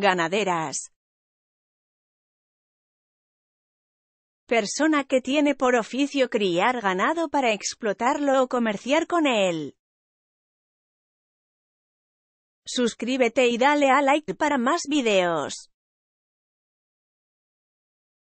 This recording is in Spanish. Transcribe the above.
ganaderas. Persona que tiene por oficio criar ganado para explotarlo o comerciar con él. Suscríbete y dale a like para más videos.